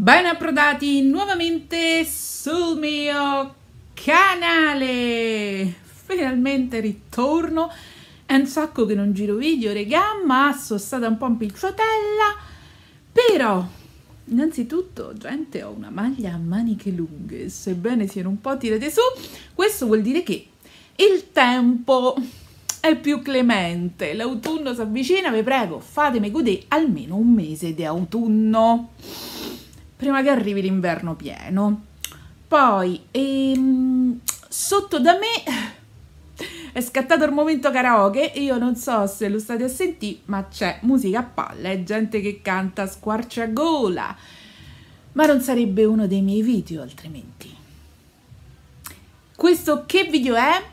Ben approdati nuovamente sul mio canale! Finalmente ritorno, è un sacco che non giro video, regà, ma sono stata un po' impicciotella, però innanzitutto, gente, ho una maglia a maniche lunghe, sebbene siano un po' tirate su, questo vuol dire che il tempo è più clemente, l'autunno si avvicina, vi prego, fatemi godere almeno un mese di autunno prima che arrivi l'inverno pieno. Poi, ehm, sotto da me è scattato il momento karaoke io non so se lo state a sentire, ma c'è musica a palle, gente che canta squarciagola. Ma non sarebbe uno dei miei video altrimenti. Questo che video è?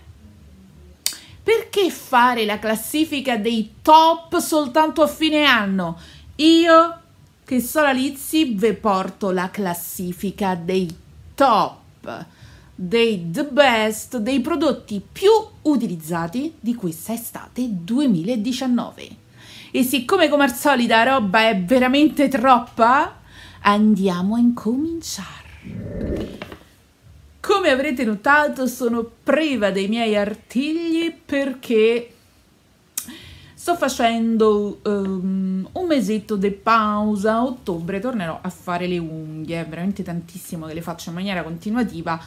Perché fare la classifica dei top soltanto a fine anno? Io che sola Lizzi ve porto la classifica dei top, dei the best, dei prodotti più utilizzati di questa estate 2019. E siccome come al solito la roba è veramente troppa, andiamo a incominciare. Come avrete notato sono priva dei miei artigli perché Sto facendo um, un mesetto di pausa, a ottobre tornerò a fare le unghie, veramente tantissimo che le faccio in maniera continuativa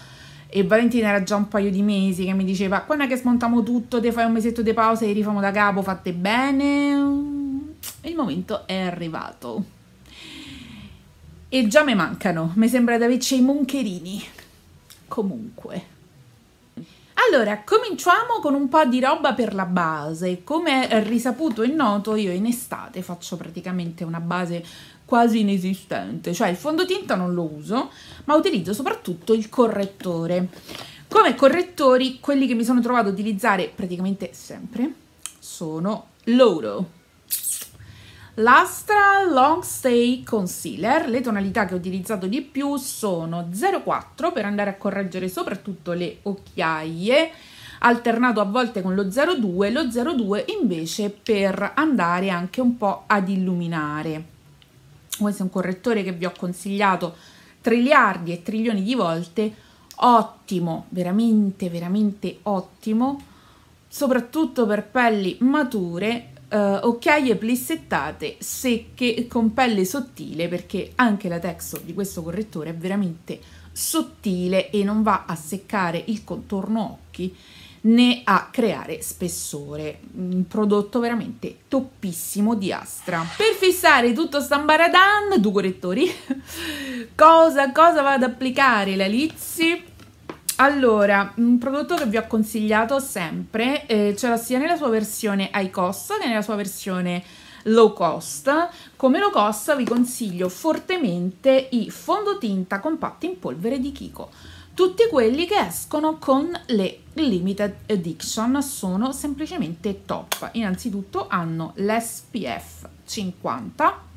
e Valentina era già un paio di mesi che mi diceva quando è che smontiamo tutto, te fai un mesetto di pausa e rifamo da capo, fate bene, il momento è arrivato. E già mi mancano, mi sembra di averci i moncherini. Comunque... Allora, cominciamo con un po' di roba per la base. Come risaputo e noto, io in estate faccio praticamente una base quasi inesistente, cioè il fondotinta non lo uso, ma utilizzo soprattutto il correttore. Come correttori, quelli che mi sono trovato a utilizzare praticamente sempre sono loro L'Astra Long Stay Concealer, le tonalità che ho utilizzato di più sono 04 per andare a correggere soprattutto le occhiaie, alternato a volte con lo 02, lo 02 invece per andare anche un po' ad illuminare. Questo è un correttore che vi ho consigliato triliardi e trilioni di volte, ottimo, veramente veramente ottimo, soprattutto per pelli mature, Uh, occhiaie plissettate, secche, con pelle sottile, perché anche la texture di questo correttore è veramente sottile e non va a seccare il contorno occhi né a creare spessore. Un prodotto veramente toppissimo di Astra. Per fissare tutto stambaradan, due correttori, cosa, cosa vado ad applicare la Lizzy? Allora, un prodotto che vi ho consigliato sempre, eh, c'era sia nella sua versione high cost che nella sua versione low cost. Come low cost vi consiglio fortemente i fondotinta compatti in polvere di Kiko. Tutti quelli che escono con le limited edition sono semplicemente top. Innanzitutto hanno l'SPF 50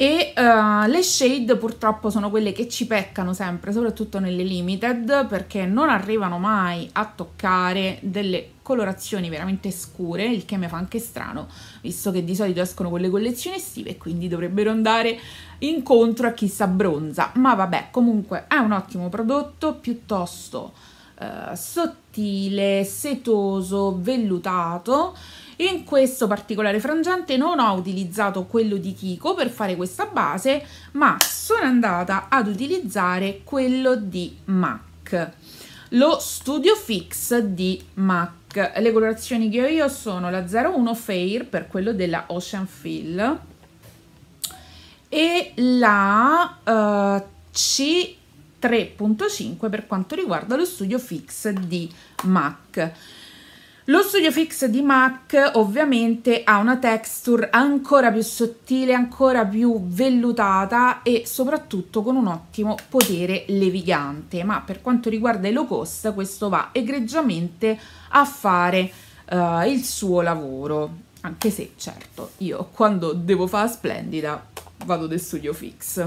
e uh, le shade purtroppo sono quelle che ci peccano sempre, soprattutto nelle limited, perché non arrivano mai a toccare delle colorazioni veramente scure, il che mi fa anche strano, visto che di solito escono con le collezioni estive e quindi dovrebbero andare incontro a chissà bronza. Ma vabbè, comunque è un ottimo prodotto, piuttosto uh, sottile, setoso, vellutato in questo particolare frangente non ho utilizzato quello di Kiko per fare questa base, ma sono andata ad utilizzare quello di MAC, lo Studio Fix di MAC. Le colorazioni che ho io sono la 01 Fair per quello della Ocean Fill e la uh, C 3.5 per quanto riguarda lo studio fix di MAC. Lo Studio Fix di MAC ovviamente ha una texture ancora più sottile, ancora più vellutata e soprattutto con un ottimo potere levigante, ma per quanto riguarda i low cost questo va egregiamente a fare uh, il suo lavoro, anche se certo io quando devo fare splendida vado del Studio Fix.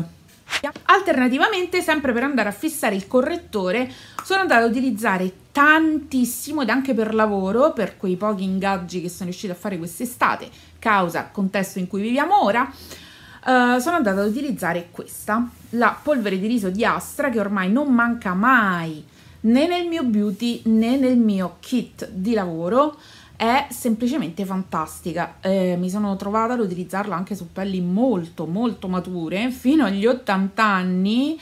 Alternativamente, sempre per andare a fissare il correttore, sono andata ad utilizzare tantissimo ed anche per lavoro, per quei pochi ingaggi che sono riuscita a fare quest'estate, causa contesto in cui viviamo ora, Uh, sono andata ad utilizzare questa, la polvere di riso di Astra che ormai non manca mai né nel mio beauty né nel mio kit di lavoro è semplicemente fantastica. Eh, mi sono trovata ad utilizzarla anche su pelli molto molto mature, fino agli 80 anni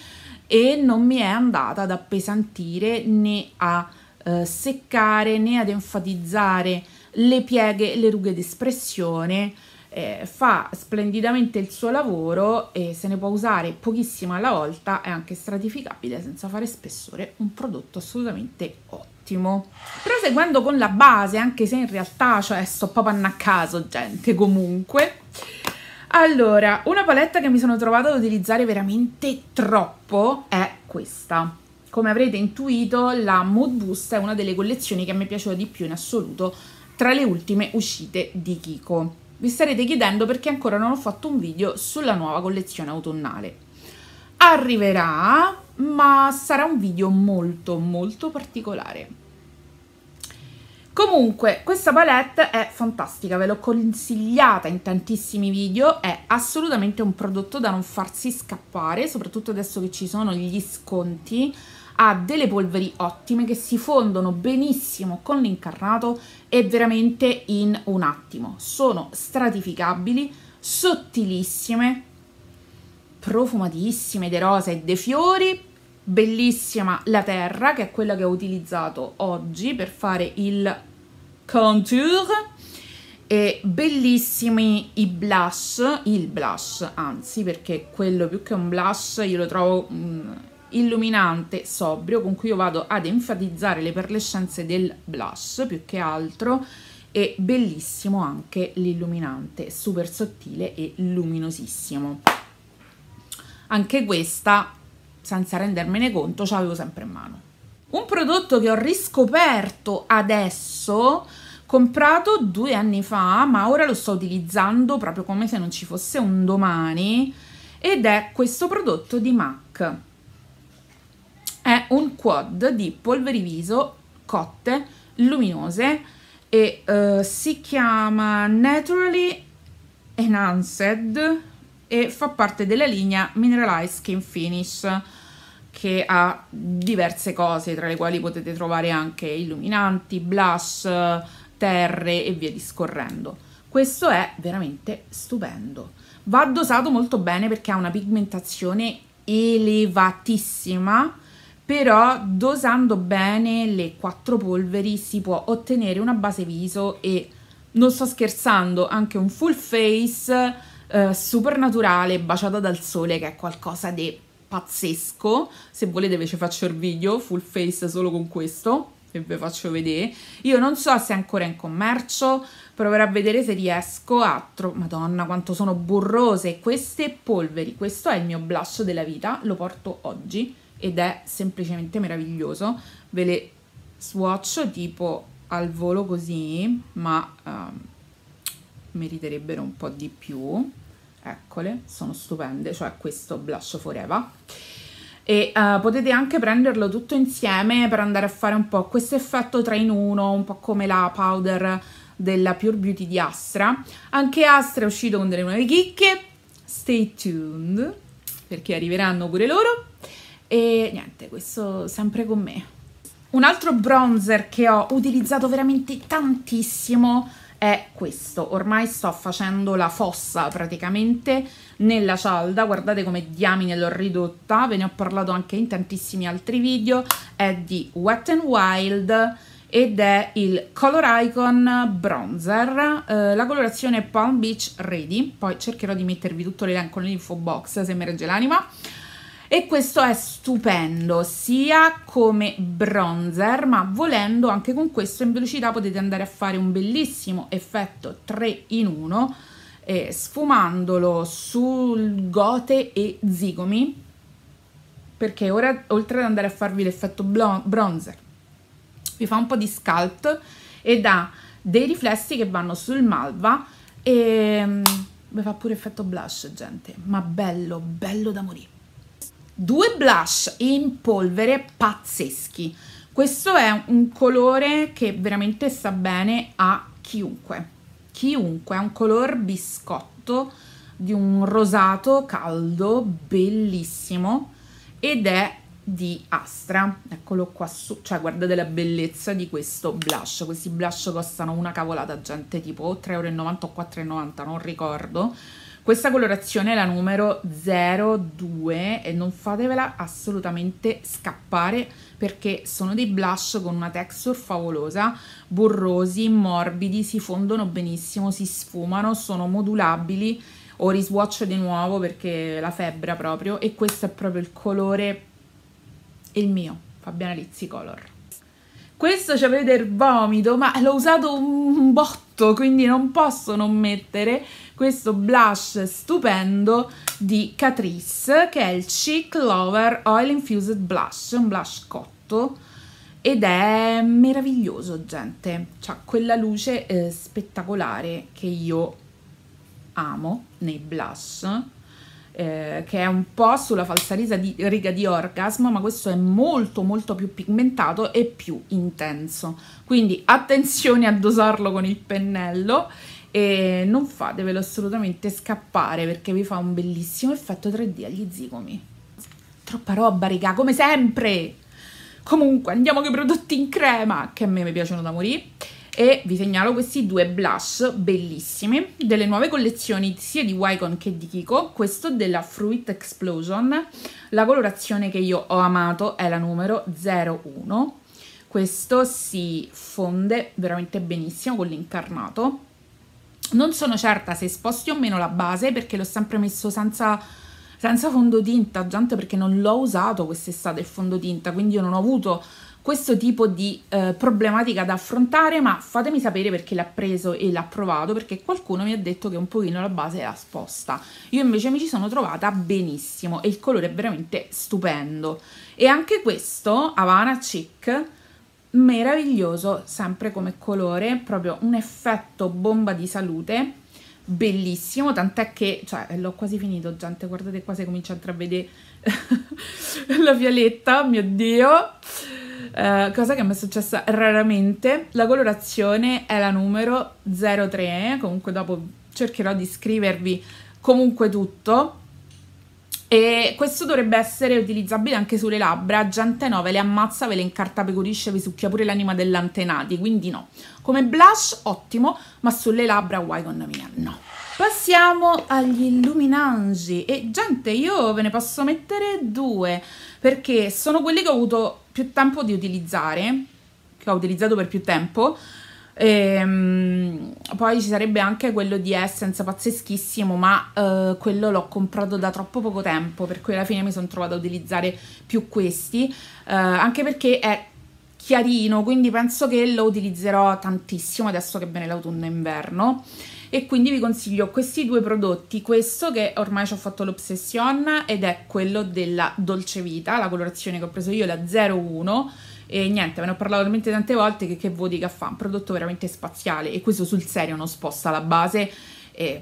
e non mi è andata ad appesantire né a eh, seccare né ad enfatizzare le pieghe le rughe d'espressione. Eh, fa splendidamente il suo lavoro e se ne può usare pochissima alla volta, è anche stratificabile senza fare spessore, un prodotto assolutamente ottimo attimo. Proseguendo con la base, anche se in realtà, cioè, sto proprio a caso, gente, comunque. Allora, una paletta che mi sono trovata ad utilizzare veramente troppo è questa. Come avrete intuito, la Mood Boost è una delle collezioni che mi è piaciuta di più in assoluto tra le ultime uscite di Kiko. Vi starete chiedendo perché ancora non ho fatto un video sulla nuova collezione autunnale. Arriverà, ma sarà un video molto molto particolare. Comunque, questa palette è fantastica, ve l'ho consigliata in tantissimi video, è assolutamente un prodotto da non farsi scappare, soprattutto adesso che ci sono gli sconti, ha delle polveri ottime che si fondono benissimo con l'incarnato e veramente in un attimo. Sono stratificabili, sottilissime, profumatissime de rosa e de fiori, bellissima la terra che è quella che ho utilizzato oggi per fare il contour e bellissimi i blush, il blush anzi perché quello più che un blush io lo trovo mm, illuminante, sobrio con cui io vado ad enfatizzare le perlescenze del blush più che altro e bellissimo anche l'illuminante, super sottile e luminosissimo. Anche questa, senza rendermene conto, ce l'avevo sempre in mano un prodotto che ho riscoperto adesso, comprato due anni fa, ma ora lo sto utilizzando proprio come se non ci fosse un domani, ed è questo prodotto di MAC. È un quad di viso cotte luminose e uh, si chiama Naturally Enhanced e fa parte della linea Mineralized Skin Finish che ha diverse cose, tra le quali potete trovare anche illuminanti, blush, terre e via discorrendo. Questo è veramente stupendo. Va dosato molto bene perché ha una pigmentazione elevatissima, però dosando bene le quattro polveri si può ottenere una base viso e, non sto scherzando, anche un full face eh, super naturale baciata dal sole che è qualcosa di pazzesco. Se volete ve ci faccio il video full face solo con questo e ve faccio vedere. Io non so se è ancora in commercio, proverò a vedere se riesco a tro- Madonna, quanto sono burrose queste polveri. Questo è il mio blush della vita, lo porto oggi ed è semplicemente meraviglioso. Ve le swatch tipo al volo così, ma um, meriterebbero un po' di più eccole, sono stupende, cioè questo blush Forever. E uh, potete anche prenderlo tutto insieme per andare a fare un po' questo effetto 3 in 1, un po' come la powder della Pure Beauty di Astra. Anche Astra è uscito con delle nuove chicche, stay tuned, perché arriveranno pure loro. E niente, questo sempre con me. Un altro bronzer che ho utilizzato veramente tantissimo è questo. Ormai sto facendo la fossa praticamente nella cialda, guardate come diamine l'ho ridotta, ve ne ho parlato anche in tantissimi altri video, è di Wet n Wild ed è il Color Icon Bronzer, eh, la colorazione Palm Beach Ready, poi cercherò di mettervi tutto l'elenco nell'info box se mi regge l'anima, e questo è stupendo sia come bronzer ma volendo anche con questo in velocità potete andare a fare un bellissimo effetto 3 in 1 eh, sfumandolo sul gote e zigomi perché ora oltre ad andare a farvi l'effetto bronzer vi fa un po' di scalp ed ha dei riflessi che vanno sul malva e mi mm, fa pure effetto blush gente ma bello bello da morire due blush in polvere pazzeschi questo è un colore che veramente sta bene a chiunque chiunque è un color biscotto di un rosato caldo bellissimo ed è di Astra eccolo qua su cioè guardate la bellezza di questo blush questi blush costano una cavolata gente tipo 3,90 o 4,90 non ricordo questa colorazione è la numero 02 e non fatevela assolutamente scappare perché sono dei blush con una texture favolosa, burrosi, morbidi, si fondono benissimo, si sfumano, sono modulabili ho riswatch di nuovo perché la febbra proprio e questo è proprio il colore, il mio, Fabiana Lizzi Color. Questo ci avete il vomito, ma l'ho usato un botto, quindi non posso non mettere questo blush stupendo di Catrice, che è il Cheek Lover Oil Infused Blush, un blush cotto, ed è meraviglioso, gente. C'ha quella luce eh, spettacolare che io amo nei blush eh, che è un po' sulla falsa di, riga di orgasmo, ma questo è molto molto più pigmentato e più intenso. Quindi attenzione a dosarlo con il pennello e non fatevelo assolutamente scappare perché vi fa un bellissimo effetto 3D agli zigomi. Troppa roba, raga, come sempre! Comunque, andiamo con i prodotti in crema, che a me mi piacciono da morire e vi segnalo questi due blush bellissimi delle nuove collezioni sia di Wycon che di Kiko questo della Fruit Explosion la colorazione che io ho amato è la numero 01 questo si fonde veramente benissimo con l'incarnato non sono certa se sposti o meno la base perché l'ho sempre messo senza, senza fondotinta gente perché non l'ho usato quest'estate il fondotinta quindi io non ho avuto questo tipo di eh, problematica da affrontare, ma fatemi sapere perché l'ha preso e l'ha provato, perché qualcuno mi ha detto che un pochino la base era sposta. Io invece mi ci sono trovata benissimo e il colore è veramente stupendo. E anche questo, Havana Chic, meraviglioso sempre come colore, proprio un effetto bomba di salute, bellissimo, tant'è che, cioè, l'ho quasi finito, gente, guardate qua se comincia a intravedere la violetta, mio Dio! Eh, cosa che mi è successa raramente. La colorazione è la numero 03, comunque dopo cercherò di scrivervi comunque tutto. E questo dovrebbe essere utilizzabile anche sulle labbra, gente no, ve le ammazza, ve le incartapecorisce, vi succhia pure l'anima dell'antenati, quindi no. Come blush ottimo, ma sulle labbra, guai con mia, no. Passiamo agli illuminanti. e gente io ve ne posso mettere due perché sono quelli che ho avuto più tempo di utilizzare, che ho utilizzato per più tempo. Ehm, poi ci sarebbe anche quello di Essence, pazzeschissimo, ma eh, quello l'ho comprato da troppo poco tempo, per cui alla fine mi sono trovata a utilizzare più questi, eh, anche perché è chiarino, quindi penso che lo utilizzerò tantissimo adesso che viene l'autunno e inverno e quindi vi consiglio questi due prodotti, questo che ormai ci ho fatto l'obsession ed è quello della Dolce Vita, la colorazione che ho preso io, la 01 e niente, ve ne ho parlato veramente tante volte che che vuol dire che fa un prodotto veramente spaziale e questo sul serio non sposta la base, è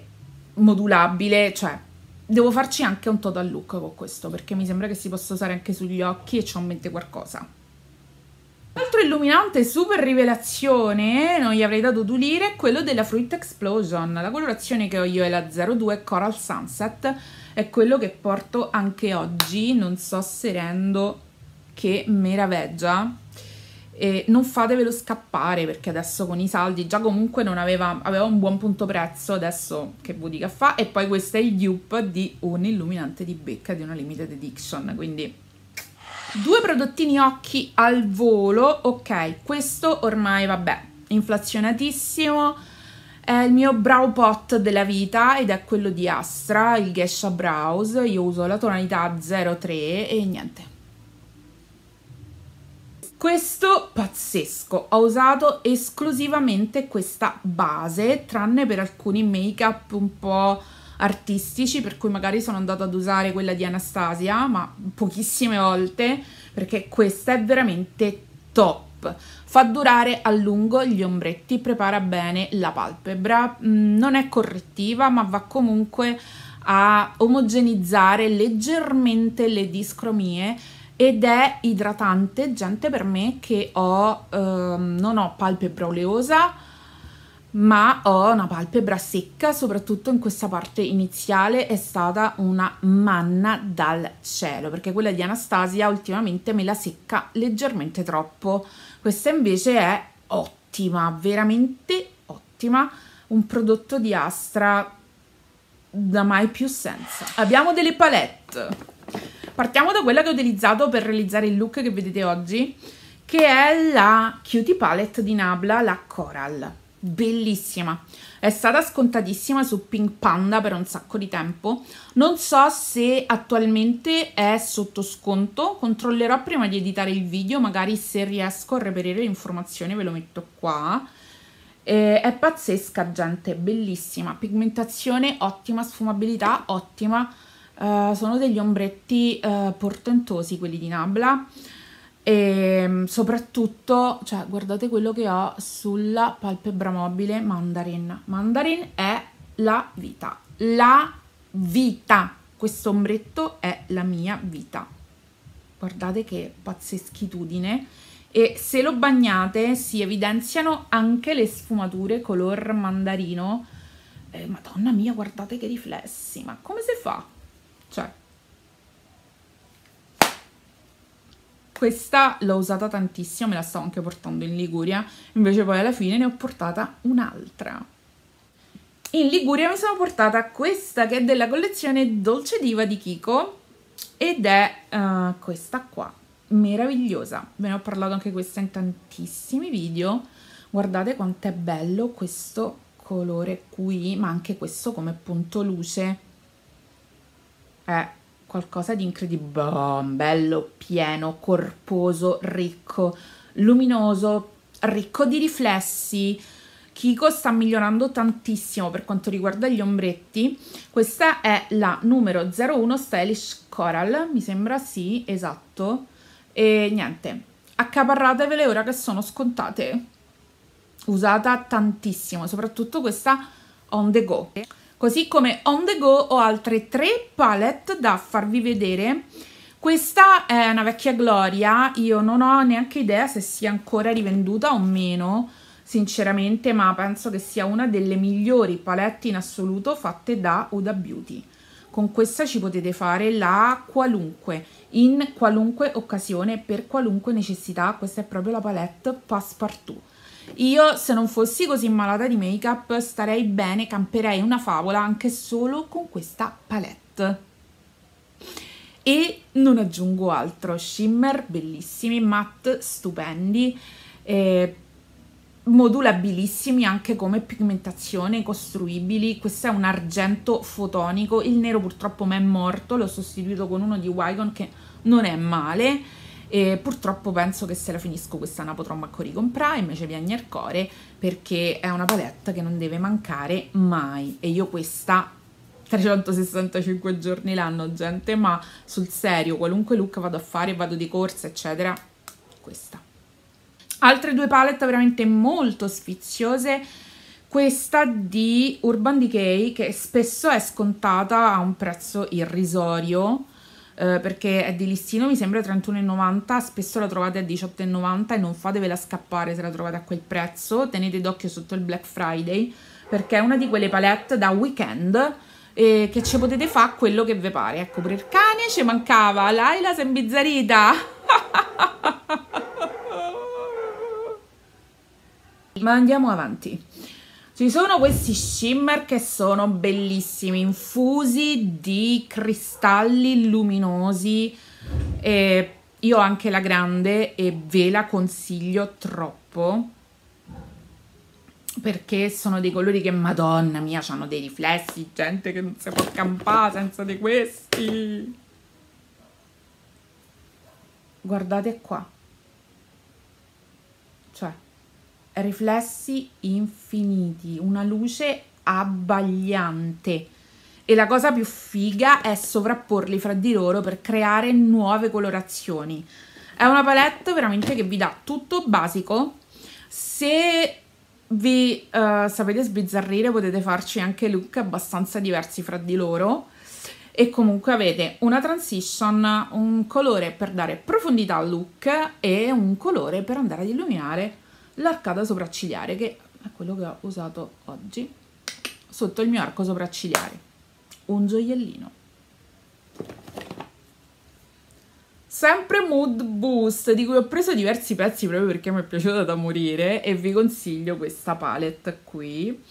modulabile, cioè devo farci anche un total look con questo perché mi sembra che si possa usare anche sugli occhi e ho in mente qualcosa. L'altro illuminante super rivelazione, eh, non gli avrei dato due lire, è quello della Fruit Explosion. La colorazione che ho io è la 02 Coral Sunset, è quello che porto anche oggi, non so se rendo che meraviglia. E non fatevelo scappare perché adesso con i saldi già comunque non aveva, aveva un buon punto prezzo, adesso che vuoi che fa. E poi questo è il dupe di un illuminante di becca di una limited edition, quindi Due prodottini occhi al volo, ok, questo ormai vabbè, inflazionatissimo, è il mio brow pot della vita ed è quello di Astra, il Gesha Brows, io uso la tonalità 03 e niente. Questo pazzesco, ho usato esclusivamente questa base, tranne per alcuni make up un po' artistici, per cui magari sono andata ad usare quella di Anastasia, ma pochissime volte, perché questa è veramente top. Fa durare a lungo gli ombretti, prepara bene la palpebra, mm, non è correttiva, ma va comunque a omogenizzare leggermente le discromie ed è idratante, gente, per me che ho, ehm, non ho palpebra oleosa, ma ho una palpebra secca, soprattutto in questa parte iniziale è stata una manna dal cielo, perché quella di Anastasia ultimamente me la secca leggermente troppo. Questa invece è ottima, veramente ottima, un prodotto di Astra da mai più senza. Abbiamo delle palette. Partiamo da quella che ho utilizzato per realizzare il look che vedete oggi, che è la Cutie Palette di Nabla, la Coral bellissima. È stata scontatissima su Pink Panda per un sacco di tempo. Non so se attualmente è sotto sconto, controllerò prima di editare il video, magari se riesco a reperire le informazioni ve lo metto qua. Eh, è pazzesca gente, bellissima, pigmentazione ottima, sfumabilità ottima. Eh, sono degli ombretti eh, portentosi quelli di Nabla. E ehm, soprattutto, cioè, guardate quello che ho sulla palpebra mobile Mandarin. Mandarin è la vita. La vita. Questo ombretto è la mia vita. Guardate che pazzeschitudine. E se lo bagnate si evidenziano anche le sfumature color mandarino. Eh, madonna mia, guardate che riflessi. Ma come si fa? Cioè, Questa l'ho usata tantissimo, me la stavo anche portando in Liguria, invece poi alla fine ne ho portata un'altra. In Liguria mi sono portata questa che è della collezione Dolce Diva di Kiko ed è uh, questa qua, meravigliosa. Ve ne ho parlato anche questa in tantissimi video. Guardate quanto è bello questo colore qui, ma anche questo come punto luce. È qualcosa di incredibile, mm, bello, pieno, corposo, ricco, luminoso, ricco di riflessi. Kiko sta migliorando tantissimo per quanto riguarda gli ombretti. Questa è la numero 01 Stylish Coral, mi sembra sì, esatto. E niente, accaparratevele ora che sono scontate. Usata tantissimo, soprattutto questa on the go. Così come on the go ho altre tre palette da farvi vedere. Questa è una vecchia gloria, io non ho neanche idea se sia ancora rivenduta o meno, sinceramente, ma penso che sia una delle migliori palette in assoluto fatte da Uda Beauty. Con questa ci potete fare la qualunque, in qualunque occasione, per qualunque necessità. Questa è proprio la palette Passepartout io se non fossi così malata di make up starei bene, camperei una favola anche solo con questa palette. E non aggiungo altro, shimmer bellissimi, matte stupendi, eh, modulabilissimi anche come pigmentazione, costruibili. Questo è un argento fotonico, il nero purtroppo mi è morto, l'ho sostituito con uno di Wygon che non è male e purtroppo penso che se la finisco questa una potrò manco ricomprare, invece viene al cuore perché è una palette che non deve mancare mai e io questa 365 giorni l'anno gente, ma sul serio qualunque look vado a fare, vado di corsa eccetera, questa. Altre due palette veramente molto sfiziose, questa di Urban Decay che spesso è scontata a un prezzo irrisorio, eh, perché è di listino mi sembra 31,90 spesso la trovate a 18,90 e non fatevela scappare se la trovate a quel prezzo tenete d'occhio sotto il Black Friday perché è una di quelle palette da weekend eh, che ci potete fare quello che vi pare ecco per il cane ci mancava Laila si è imbizzarita! ma andiamo avanti ci sono questi shimmer che sono bellissimi, infusi di cristalli luminosi. Eh, io ho anche la grande e ve la consiglio troppo perché sono dei colori che, madonna mia, hanno dei riflessi, gente che non si può campare senza di questi. Guardate qua. riflessi infiniti, una luce abbagliante. E la cosa più figa è sovrapporli fra di loro per creare nuove colorazioni. È una palette veramente che vi dà tutto basico. Se vi uh, sapete sbizzarrire potete farci anche look abbastanza diversi fra di loro. E comunque avete una transition, un colore per dare profondità al look e un colore per andare ad illuminare l'arcata sopraccigliare che è quello che ho usato oggi sotto il mio arco sopraccigliare un gioiellino sempre Mood Boost di cui ho preso diversi pezzi proprio perché mi è piaciuta da morire e vi consiglio questa palette qui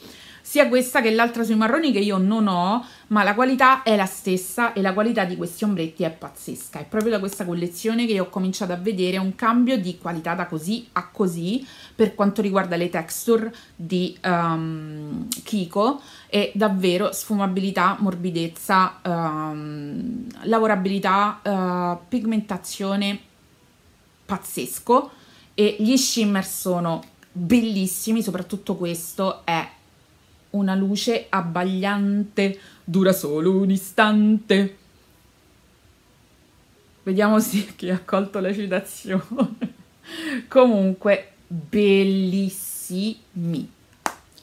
sia questa che l'altra sui marroni che io non ho, ma la qualità è la stessa e la qualità di questi ombretti è pazzesca. È proprio da questa collezione che io ho cominciato a vedere un cambio di qualità da così a così per quanto riguarda le texture di um, Kiko e davvero sfumabilità, morbidezza, um, lavorabilità, uh, pigmentazione pazzesco e gli shimmer sono bellissimi, soprattutto questo è una luce abbagliante, dura solo un istante. Vediamo se chi ha colto la citazione. Comunque, bellissimi.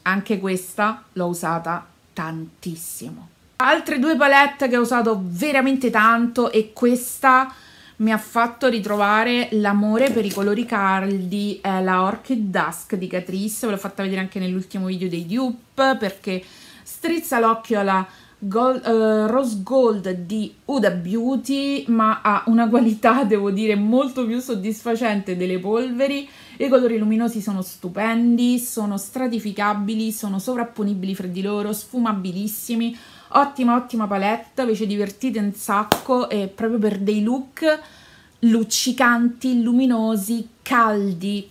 Anche questa l'ho usata tantissimo. Altre due palette che ho usato veramente tanto e questa mi ha fatto ritrovare l'amore per i colori caldi, eh, la Orchid Dusk di Catrice, ve l'ho fatta vedere anche nell'ultimo video dei dupe, perché strizza l'occhio alla gold, uh, eh, Rose Gold di Uda Beauty, ma ha una qualità, devo dire, molto più soddisfacente delle polveri, i colori luminosi sono stupendi, sono stratificabili, sono sovrapponibili fra di loro, sfumabilissimi, Ottima, ottima palette, vi ci divertite un sacco e proprio per dei look luccicanti, luminosi, caldi,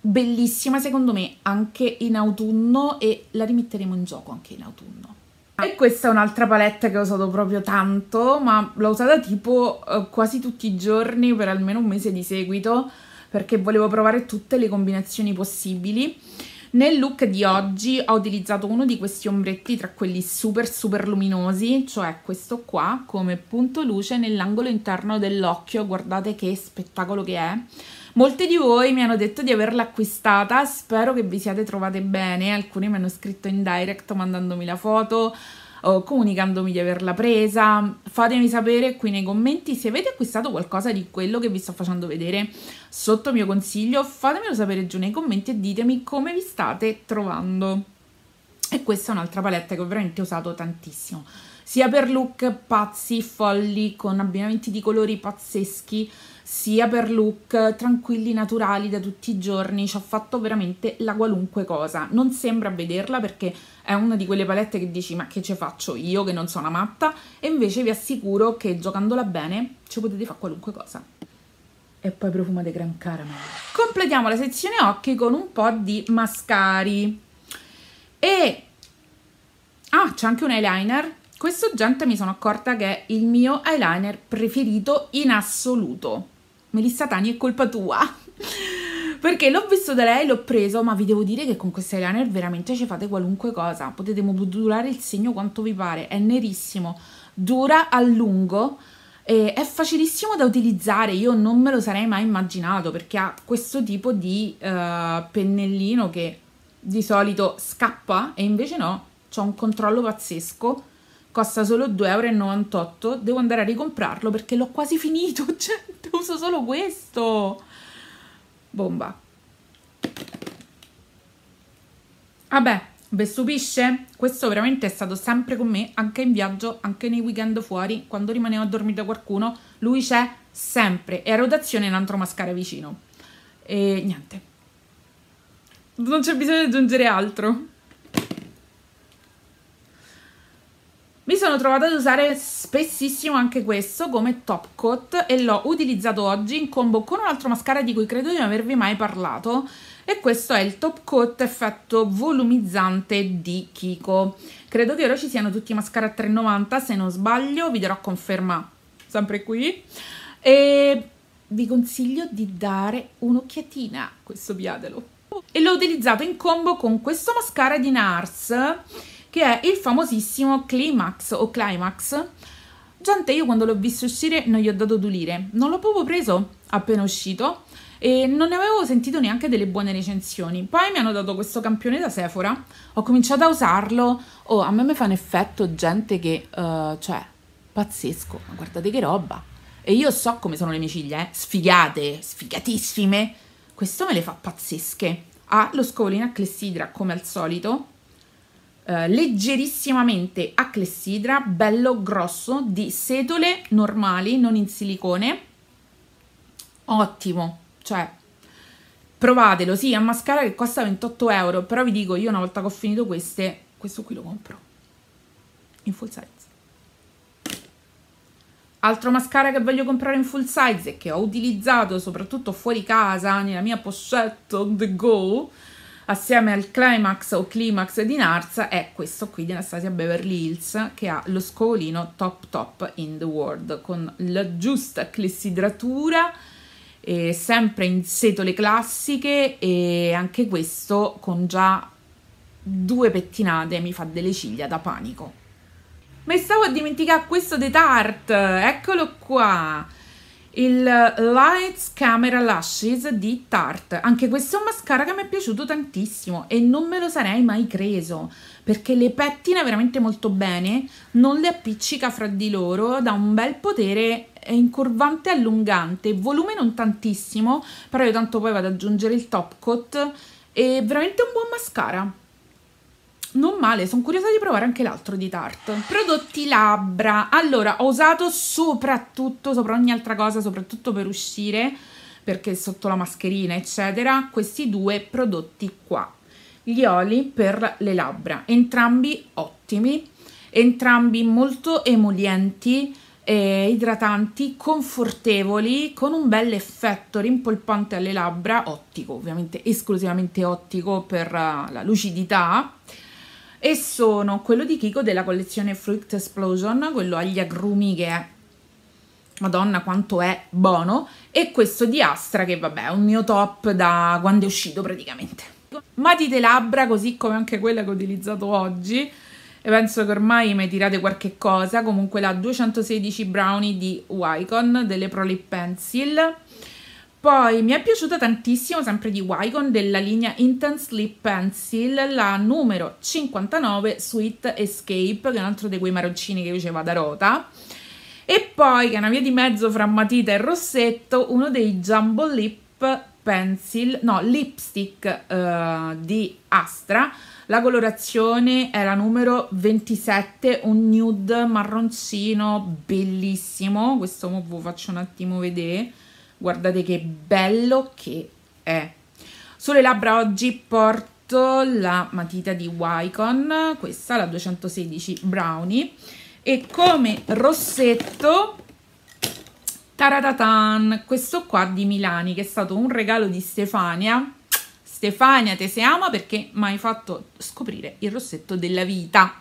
bellissima secondo me anche in autunno e la rimetteremo in gioco anche in autunno. E questa è un'altra palette che ho usato proprio tanto, ma l'ho usata tipo eh, quasi tutti i giorni per almeno un mese di seguito, perché volevo provare tutte le combinazioni possibili nel look di oggi ho utilizzato uno di questi ombretti tra quelli super super luminosi, cioè questo qua come punto luce nell'angolo interno dell'occhio, guardate che spettacolo che è. Molti di voi mi hanno detto di averla acquistata, spero che vi siate trovate bene, alcuni mi hanno scritto in direct mandandomi la foto, eh, comunicandomi di averla presa. Fatemi sapere qui nei commenti se avete acquistato qualcosa di quello che vi sto facendo vedere sotto mio consiglio. Fatemelo sapere giù nei commenti e ditemi come vi state trovando. E questa è un'altra palette che ho veramente usato tantissimo sia per look pazzi, folli, con abbinamenti di colori pazzeschi, sia per look tranquilli, naturali da tutti i giorni, ci ho fatto veramente la qualunque cosa. Non sembra vederla perché è una di quelle palette che dici ma che ce faccio io che non sono una matta e invece vi assicuro che giocandola bene ci potete fare qualunque cosa. E poi profumate gran caramel. Completiamo la sezione occhi con un po' di mascari. E... Ah, c'è anche un eyeliner. Questo gente mi sono accorta che è il mio eyeliner preferito in assoluto Melissa Tani è colpa tua. Perché l'ho visto da lei, l'ho preso, ma vi devo dire che con questo eyeliner veramente ci fate qualunque cosa. Potete modulare il segno quanto vi pare, è nerissimo, dura a lungo, è facilissimo da utilizzare, io non me lo sarei mai immaginato perché ha questo tipo di uh, pennellino che di solito scappa e invece no, c'è un controllo pazzesco costa solo 2,98 euro, devo andare a ricomprarlo perché l'ho quasi finito, gente, cioè, uso solo questo. Bomba. Vabbè, vi stupisce? Questo veramente è stato sempre con me, anche in viaggio, anche nei weekend fuori, quando rimanevo a dormire da qualcuno, lui c'è sempre, e a rotazione un altro mascara vicino. E niente. Non c'è bisogno di aggiungere altro. Mi sono trovata ad usare spessissimo anche questo come top coat e l'ho utilizzato oggi in combo con un altro mascara di cui credo di non avervi mai parlato e questo è il top coat effetto volumizzante di Kiko. Credo che ora ci siano tutti i mascara a 3,90 se non sbaglio, vi darò conferma sempre qui e vi consiglio di dare un'occhiatina a questo piatelo. E l'ho utilizzato in combo con questo mascara di NARS che è il famosissimo Climax o Climax. Gente, io quando l'ho visto uscire non gli ho dato due lire, non l'ho proprio preso appena uscito e non ne avevo sentito neanche delle buone recensioni. Poi mi hanno dato questo campione da Sephora, ho cominciato a usarlo, oh, a me mi fa un effetto gente che, uh, cioè, pazzesco, ma guardate che roba. E io so come sono le mie ciglia, eh? sfigate, sfigatissime. Questo me le fa pazzesche. Ha lo scovolino a clessidra come al solito, eh, leggerissimamente a clessidra, bello grosso, di setole normali, non in silicone. Ottimo, cioè provatelo, sì, è un mascara che costa 28 euro, però vi dico, io una volta che ho finito queste, questo qui lo compro in full size. Altro mascara che voglio comprare in full size e che ho utilizzato soprattutto fuori casa, nella mia pochette on the go, assieme al climax o climax di Narza è questo qui di Anastasia Beverly Hills che ha lo scovolino top top in the world con la giusta clessidratura eh, sempre in setole classiche e anche questo con già due pettinate mi fa delle ciglia da panico. ma stavo a dimenticare questo detart, eccolo qua! il Lights Camera Lashes di Tarte. Anche questo è un mascara che mi è piaciuto tantissimo e non me lo sarei mai creso perché le pettina veramente molto bene, non le appiccica fra di loro, dà un bel potere è incurvante e allungante, volume non tantissimo, però io tanto poi vado ad aggiungere il top coat, è veramente un buon mascara non male, sono curiosa di provare anche l'altro di Tarte. Prodotti labbra. Allora, ho usato soprattutto, sopra ogni altra cosa, soprattutto per uscire, perché sotto la mascherina, eccetera, questi due prodotti qua. Gli oli per le labbra, entrambi ottimi, entrambi molto emolienti, eh, idratanti, confortevoli, con un bel effetto rimpolpante alle labbra, ottico, ovviamente esclusivamente ottico per eh, la lucidità e sono quello di Kiko della collezione Fruit Explosion, quello agli agrumi che è Madonna quanto è buono e questo di Astra che vabbè è un mio top da quando è uscito praticamente. Matite labbra così come anche quella che ho utilizzato oggi e penso che ormai mi tirate qualche cosa, comunque la 216 Brownie di Wycon delle Pro Lip Pencil poi mi è piaciuta tantissimo, sempre di Wygon, della linea Intense Lip Pencil, la numero 59 Sweet Escape, che è un altro di quei marroncini che diceva da rota. E poi, che è una via di mezzo fra matita e rossetto, uno dei Jumbo Lip Pencil, no, lipstick uh, di Astra. La colorazione è la numero 27, un nude marroncino bellissimo. Questo ve lo faccio un attimo vedere guardate che bello che è sulle labbra oggi porto la matita di Wicon questa la 216 Brownie e come rossetto taratatan questo qua di Milani che è stato un regalo di Stefania Stefania te se ama perché mi hai fatto scoprire il rossetto della vita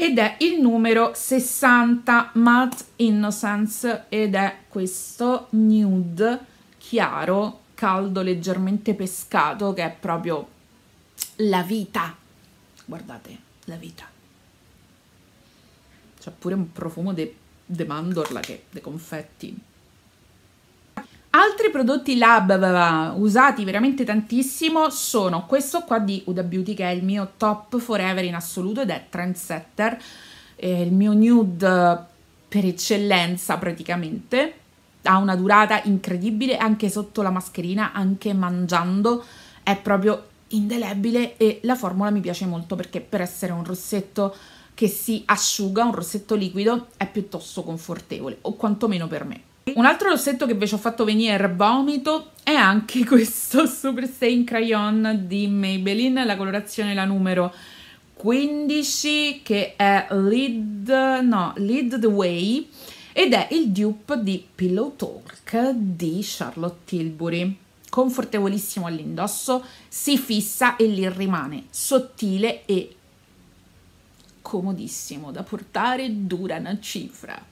ed è il numero 60 Matte Innocence ed è questo nude chiaro, caldo, leggermente pescato che è proprio la vita. Guardate, la vita. C'è pure un profumo di mandorla che, dei confetti altri prodotti lab usati veramente tantissimo sono questo qua di Huda Beauty che è il mio top forever in assoluto ed è Trendsetter, è il mio nude per eccellenza praticamente, ha una durata incredibile anche sotto la mascherina, anche mangiando, è proprio indelebile e la formula mi piace molto perché per essere un rossetto che si asciuga, un rossetto liquido, è piuttosto confortevole o quantomeno per me. Un altro rossetto che invece ho fatto venire vomito è anche questo Super Stain Crayon di Maybelline, la colorazione è la numero 15 che è Lead, no, Lead the Way ed è il dupe di Pillow Talk di Charlotte Tilbury. Confortevolissimo all'indosso, si fissa e lì rimane sottile e comodissimo da portare, dura una cifra.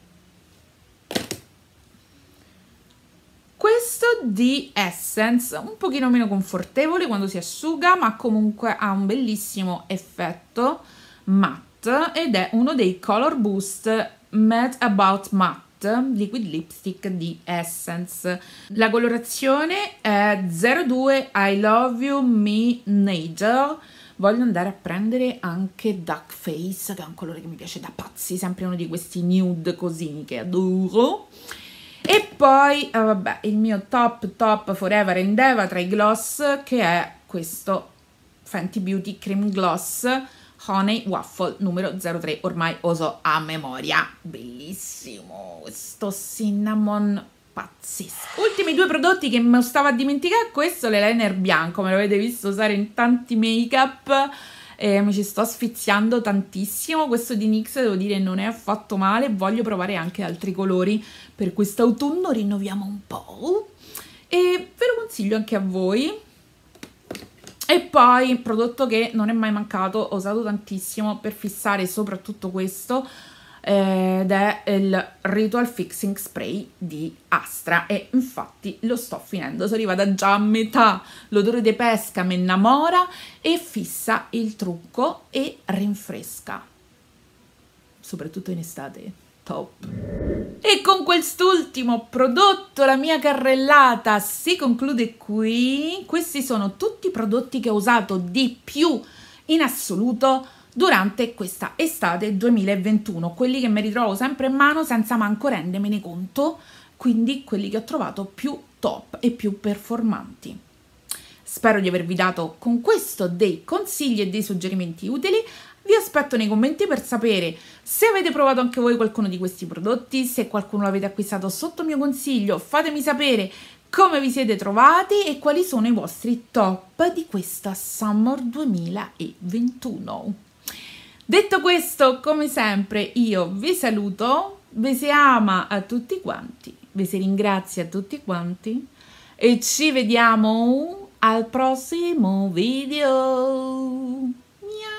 Questo di Essence, un pochino meno confortevole quando si asciuga, ma comunque ha un bellissimo effetto matte ed è uno dei Color Boost Matte About Matte Liquid Lipstick di Essence. La colorazione è 02 I Love You Me Nature. Voglio andare a prendere anche Duck Face, che è un colore che mi piace da pazzi, sempre uno di questi nude cosini che adoro. E poi, ah vabbè, il mio top top forever endeavor tra i gloss che è questo Fenty Beauty Cream Gloss Honey Waffle numero 03, ormai oso a memoria. Bellissimo, questo cinnamon pazzesco. Ultimi due prodotti che mi stavo a dimenticare, questo l'eyeliner bianco, me l'avete visto usare in tanti make-up eh, mi ci sto sfiziando tantissimo. Questo di NYX devo dire non è affatto male, voglio provare anche altri colori per quest'autunno, rinnoviamo un po' e ve lo consiglio anche a voi. E poi, prodotto che non è mai mancato, ho usato tantissimo per fissare soprattutto questo, eh, ed è il Ritual Fixing Spray di Astra e infatti lo sto finendo, sono arrivata già a metà, l'odore di pesca mi innamora e fissa il trucco e rinfresca, soprattutto in estate. Top. E con quest'ultimo prodotto la mia carrellata si conclude qui. Questi sono tutti i prodotti che ho usato di più in assoluto durante questa estate 2021, quelli che mi ritrovo sempre in mano senza manco rendermene conto, quindi quelli che ho trovato più top e più performanti. Spero di avervi dato con questo dei consigli e dei suggerimenti utili. Vi aspetto nei commenti per sapere se avete provato anche voi qualcuno di questi prodotti, se qualcuno l'avete acquistato sotto mio consiglio, fatemi sapere come vi siete trovati e quali sono i vostri top di questa Summer 2021. Detto questo, come sempre, io vi saluto, vi si ama a tutti quanti, vi si ringrazia a tutti quanti e ci vediamo al prossimo video. Miau.